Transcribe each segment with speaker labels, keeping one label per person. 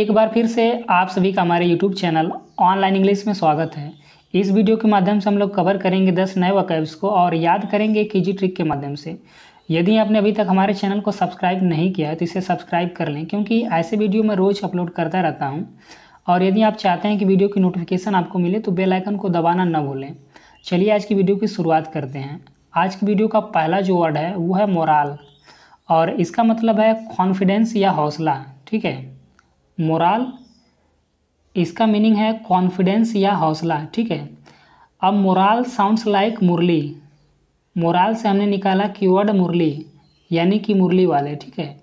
Speaker 1: एक बार फिर से आप सभी का हमारे यूट्यूब चैनल ऑनलाइन इंग्लिश में स्वागत है इस वीडियो के माध्यम से हम लोग कवर करेंगे दस नए वकैब्स को और याद करेंगे ईजी ट्रिक के माध्यम से यदि आपने अभी तक हमारे चैनल को सब्सक्राइब नहीं किया है तो इसे सब्सक्राइब कर लें क्योंकि ऐसे वीडियो मैं रोज़ अपलोड करता रहता हूँ और यदि आप चाहते हैं कि वीडियो की नोटिफिकेशन आपको मिले तो बेलाइकन को दबाना न भूलें चलिए आज की वीडियो की शुरुआत करते हैं आज की वीडियो का पहला जो वर्ड है वो है मोराल और इसका मतलब है कॉन्फिडेंस या हौसला ठीक है मोराल इसका मीनिंग है कॉन्फिडेंस या हौसला ठीक है अब morale sounds like Murli morale से हमने निकाला कीवर्ड मुरली यानी कि मुरली वाले ठीक है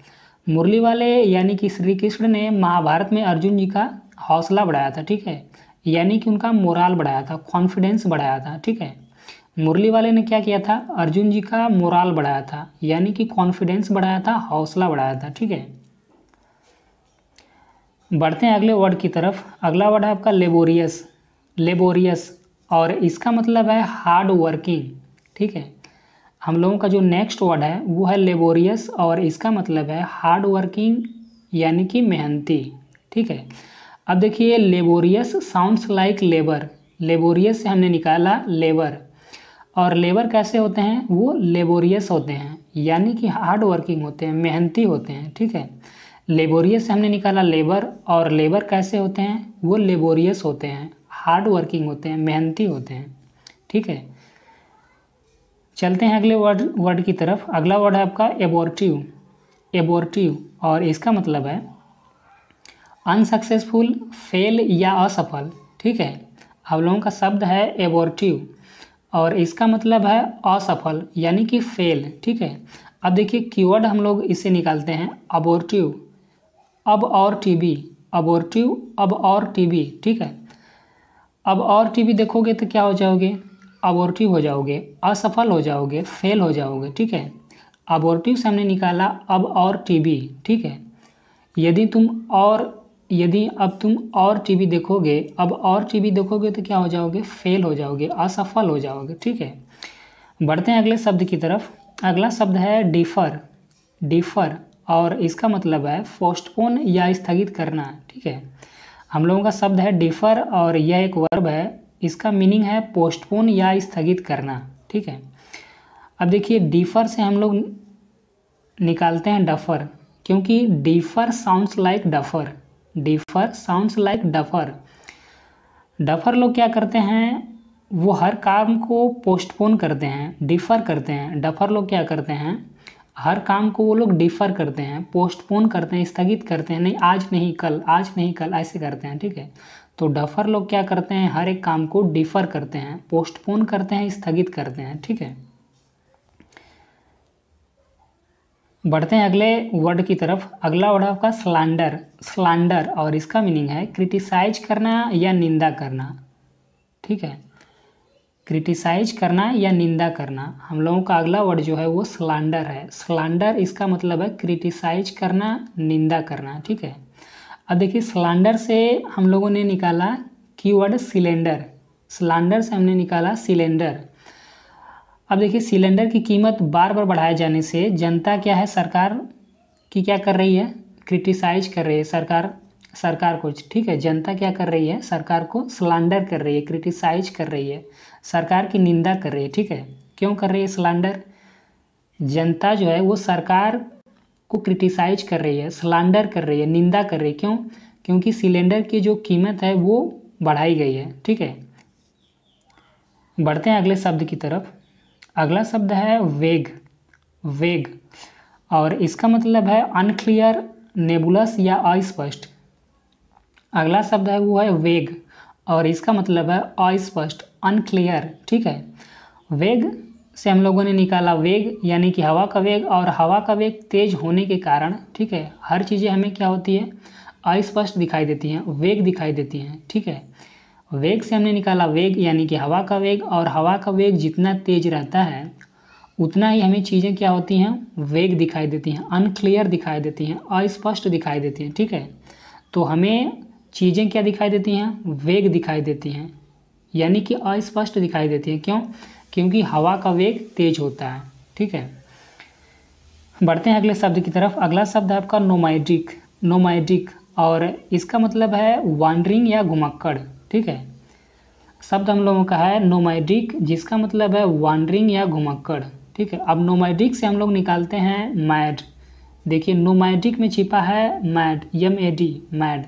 Speaker 1: मुरली वाले यानी कि श्री कृष्ण ने महाभारत में अर्जुन जी का हौसला बढ़ाया था ठीक है यानी कि उनका मोराल बढ़ाया था कॉन्फिडेंस बढ़ाया था ठीक है मुरली वाले ने क्या किया था अर्जुन जी का मोराल बढ़ाया था यानी कि कॉन्फिडेंस बढ़ाया था हौसला बढ़ाया था ठीक है बढ़ते हैं अगले वर्ड की तरफ अगला वर्ड है आपका लेबोरियस लेबोरियस और इसका मतलब है हार्ड वर्किंग ठीक है हम लोगों का जो नेक्स्ट वर्ड है वो है लेबोरियस और इसका मतलब है हार्ड वर्किंग यानी कि मेहनती ठीक है अब देखिए laborious sounds like labour laborious से हमने निकाला लेबर और लेबर कैसे होते हैं वो लेबोरियस होते हैं यानी कि हार्ड वर्किंग होते हैं मेहनती होते हैं ठीक है लेबोरियस हमने निकाला लेबर और लेबर कैसे होते हैं वो लेबोरियस होते हैं हार्ड वर्किंग होते हैं मेहनती होते हैं ठीक है चलते हैं अगले वर्ड वर्ड की तरफ अगला वर्ड है आपका एबोर्टिव एबोर्टिव और इसका मतलब है अनसक्सेसफुल फेल या असफल ठीक है आप लोगों का शब्द है एबोर्टिव और इसका मतलब है असफल यानी कि फेल ठीक है अब देखिए कीवर्ड हम लोग इसे निकालते हैं अबोर्टिव अब और टीबी अबोर्टिव अब और टीबी ठीक है अब और टीबी देखोगे तो क्या हो जाओगे अबोर्टिव हो जाओगे असफल हो जाओगे फेल हो जाओगे ठीक है अबोर्टिव से हमने निकाला अब और टीबी ठीक है यदि तुम और यदि अब तुम और टीवी देखोगे अब और टीवी देखोगे तो क्या हो जाओगे फेल हो जाओगे असफल हो जाओगे ठीक है बढ़ते हैं अगले शब्द की तरफ अगला शब्द है डिफर डिफर और इसका मतलब है पोस्टपोन या स्थगित करना ठीक है हम लोगों का शब्द है डिफर और यह एक वर्ब है इसका मीनिंग है पोस्टपोन या स्थगित करना ठीक है अब देखिए डिफर से हम लोग निकालते हैं डफर क्योंकि differ sounds like duffer differ sounds like duffer duffer लोग क्या करते हैं वो हर काम को पोस्टपोन करते हैं डिफर करते हैं डफर लोग क्या करते हैं हर काम को वो लोग डिफर करते हैं पोस्टपोन करते हैं स्थगित करते हैं नहीं आज नहीं कल आज नहीं कल ऐसे करते हैं ठीक है तो डफर लोग क्या करते हैं हर एक काम को डिफर करते हैं पोस्टपोन करते हैं स्थगित करते हैं ठीक है बढ़ते हैं अगले वर्ड की तरफ अगला वर्ड आपका स्लैंडर स्लांडर और इसका मीनिंग है क्रिटिसाइज करना या निंदा करना ठीक है क्रिटिसाइज करना या निंदा करना हम लोगों का अगला वर्ड जो है वो स्लैंडर है स्लैंडर इसका मतलब है क्रिटिसाइज करना निंदा करना ठीक है अब देखिए स्लैंडर से हम लोगों ने निकाला कीवर्ड सिलेंडर स्लैंडर से हमने निकाला सिलेंडर अब देखिए सिलेंडर की कीमत बार बार बढ़ाए जाने से जनता क्या है सरकार की क्या कर रही है क्रिटिसाइज कर रही है सरकार सरकार को ठीक है जनता क्या कर रही है सरकार को स्लांडर कर रही है क्रिटिसाइज कर रही है सरकार की निंदा कर रही है ठीक है क्यों कर रही है स्लांडर जनता जो है वो सरकार को क्रिटिसाइज कर रही है स्लांडर कर रही है निंदा कर रही है क्यों क्योंकि सिलेंडर की जो कीमत है वो बढ़ाई गई है ठीक है बढ़ते हैं अगले शब्द की तरफ अगला शब्द है वेग वेग और इसका मतलब है अनक्लियर नेबुलस या अस्पष्ट अगला शब्द है वो है वेग और इसका मतलब है अस्पष्ट अनक्लियर ठीक है वेग से हम लोगों ने निकाला वेग यानी कि हवा का वेग और हवा का वेग तेज होने के कारण ठीक है हर चीज़ें हमें क्या होती है अस्पष्ट दिखाई देती हैं वेग दिखाई देती हैं ठीक है वेग से हमने निकाला वेग यानी कि हवा का वेग और हवा का वेग जितना तेज रहता है उतना ही हमें चीज़ें क्या होती हैं वेग दिखाई देती हैं अनक्लियर दिखाई देती हैं अस्पष्ट दिखाई देती हैं ठीक है तो हमें चीज़ें क्या दिखाई देती हैं वेग दिखाई देती हैं यानी कि अस्पष्ट दिखाई देती हैं क्यों क्योंकि हवा का वेग तेज होता है ठीक है बढ़ते हैं अगले शब्द की तरफ अगला शब्द है आपका नोमाइडिक नोमाइडिक और इसका मतलब है वांडरिंग या घुमक्कड़ ठीक है शब्द हम लोगों का है नोमाइडिक जिसका मतलब है वांडरिंग या घुमक्कड़ ठीक है अब नोमाइडिक से हम लोग निकालते हैं मैड देखिए नोमाइडिक में छिपा है mad M A D mad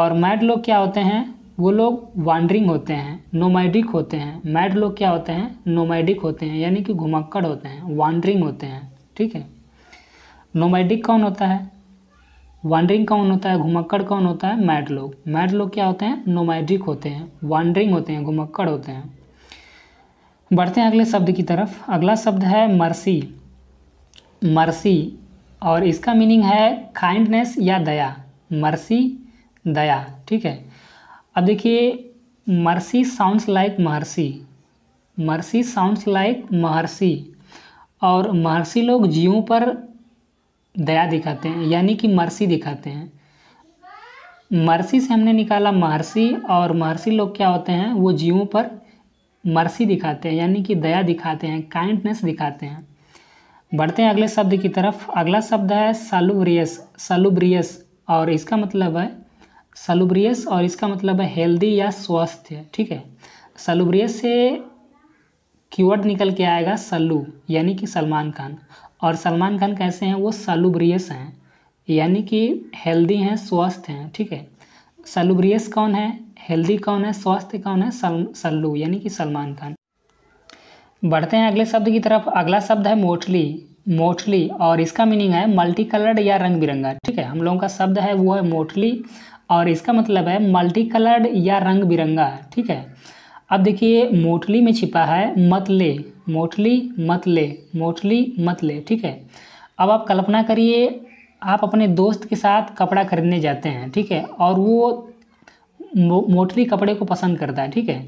Speaker 1: और मैड लोग क्या होते हैं वो लोग वांडरिंग होते हैं नोमैडिक होते हैं मैड लोग क्या होते हैं नोमैडिक होते हैं यानी कि घुमक्कड़ होते हैं वांडरिंग होते हैं ठीक है नोमैडिक कौन होता है वांडरिंग कौन होता है घुमक्कड़ कौन होता है मैड लोग मैड लोग क्या होते हैं नोमैडिक होते हैं वांडरिंग होते हैं घुमक्कड़ होते हैं बढ़ते हैं अगले शब्द की तरफ अगला शब्द है मर्सी मर्सी और इसका मीनिंग है काइंडनेस या दया मर्सी दया ठीक है अब देखिए मर्सी साउंड्स लाइक महर्षि मर्सी साउंड्स लाइक महर्षि और महर्षि लोग जीवों पर दया दिखाते हैं यानी कि मर्सी दिखाते हैं मर्सी से हमने निकाला महर्षि और महर्षि लोग क्या होते हैं वो जीवों पर मर्सी दिखाते हैं यानी कि दया दिखाते हैं काइंडनेस दिखाते हैं बढ़ते हैं अगले शब्द की तरफ अगला शब्द है सालुब्रियस सालुब्रियस और इसका मतलब है सलुब्रियस और इसका मतलब है हेल्दी या स्वस्थ ठीक है सलुब्रियस से कीवर्ड निकल के आएगा सल्लू यानी कि सलमान खान और सलमान खान कैसे हैं वो सलुब्रियस हैं यानी कि हेल्दी हैं स्वस्थ हैं ठीक है सलुब्रियस कौन है हेल्दी कौन है स्वस्थ कौन है सल सल्लू यानी कि सलमान खान बढ़ते हैं अगले शब्द की तरफ अगला शब्द है मोटली मोटली और इसका मीनिंग है मल्टी कलर्ड या रंग बिरंगा ठीक है हम लोगों का शब्द है वो है मोटली और इसका मतलब है मल्टी कलर्ड या रंग बिरंगा ठीक है अब देखिए मोटली में छिपा है मत ले मोटली मत ले मोटली मत ले ठीक है अब आप कल्पना करिए आप अपने दोस्त के साथ कपड़ा खरीदने जाते हैं ठीक है और वो मो, मोटली कपड़े को पसंद करता है ठीक है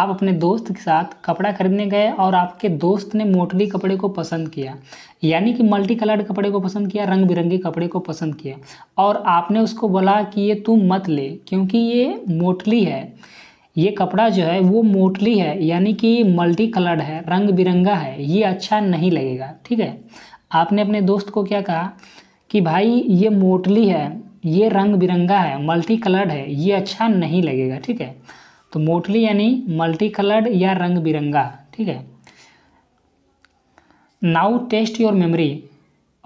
Speaker 1: आप अपने दोस्त के साथ कपड़ा खरीदने गए और आपके दोस्त ने मोटली कपड़े को पसंद किया यानी कि मल्टी कलर्ड कपड़े को पसंद किया रंग बिरंगे कपड़े को पसंद किया और आपने उसको बोला कि ये तू मत ले क्योंकि ये मोटली है ये कपड़ा जो है वो मोटली है यानी कि मल्टी कलर्ड है रंग बिरंगा है ये अच्छा नहीं लगेगा ठीक है आपने अपने दोस्त को क्या कहा कि भाई ये मोटली है ये रंग बिरंगा है मल्टी कलर्ड है ये अच्छा नहीं लगेगा ठीक है तो मोटली यानी मल्टी कलर्ड या रंग बिरंगा ठीक है नाउ टेस्ट योर मेमोरी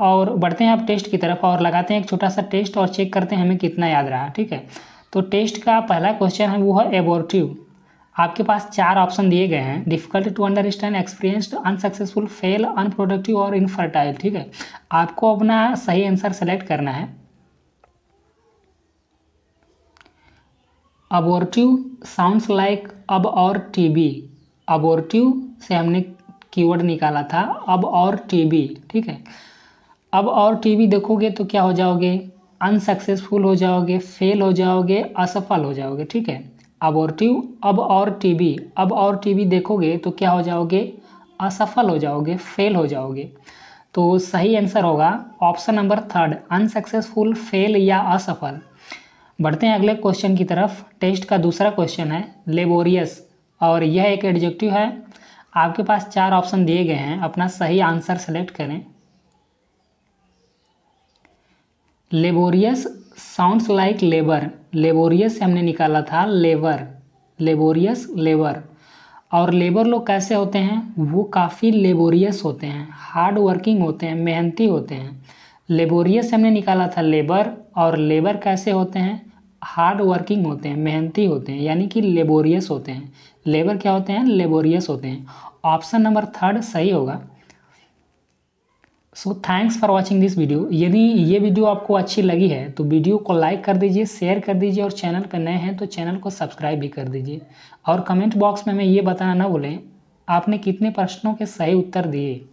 Speaker 1: और बढ़ते हैं आप टेस्ट की तरफ और लगाते हैं एक छोटा सा टेस्ट और चेक करते हैं हमें कितना याद रहा ठीक है तो टेस्ट का पहला क्वेश्चन है वो है एबोर्टिव आपके पास चार ऑप्शन दिए गए हैं difficult to understand experienced unsuccessful fail unproductive और इनफर्टाइल ठीक है आपको अपना सही आंसर सेलेक्ट करना है अबोर्टिव साउंड्स लाइक अब और टीबी अबोर्टिव से हमने कीवर्ड निकाला था अब और टीबी ठीक है अब और टीबी देखोगे तो क्या हो जाओगे अनसक्सेसफुल हो जाओगे फेल हो जाओगे असफल हो जाओगे ठीक है अबोर्टिव अब और टीबी अब और टीबी देखोगे तो क्या हो जाओगे असफल हो जाओगे फेल हो जाओगे तो सही आंसर होगा option number third unsuccessful fail या असफल बढ़ते हैं अगले क्वेश्चन की तरफ टेस्ट का दूसरा क्वेश्चन है लेबोरियस और यह एक एडजेक्टिव है आपके पास चार ऑप्शन दिए गए हैं अपना सही आंसर सेलेक्ट करें laborious sounds like labour laborious से हमने निकाला था लेबर लेबोरियस लेबर और लेबर लोग कैसे होते हैं वो काफ़ी लेबोरियस होते हैं हार्ड वर्किंग होते हैं मेहनती होते हैं लेबोरियस हमने निकाला था लेबर और लेबर कैसे होते हैं हार्ड वर्किंग होते हैं मेहनती होते हैं यानी कि लेबोरियस होते हैं लेबर क्या होते हैं लेबोरियस होते हैं ऑप्शन नंबर थर्ड सही होगा so thanks for watching this video यदि ये वीडियो आपको अच्छी लगी है तो वीडियो को लाइक कर दीजिए शेयर कर दीजिए और चैनल पर नए हैं तो चैनल को सब्सक्राइब भी कर दीजिए और कमेंट बॉक्स में हमें ये बताना ना भूलें आपने कितने प्रश्नों के सही उत्तर दिए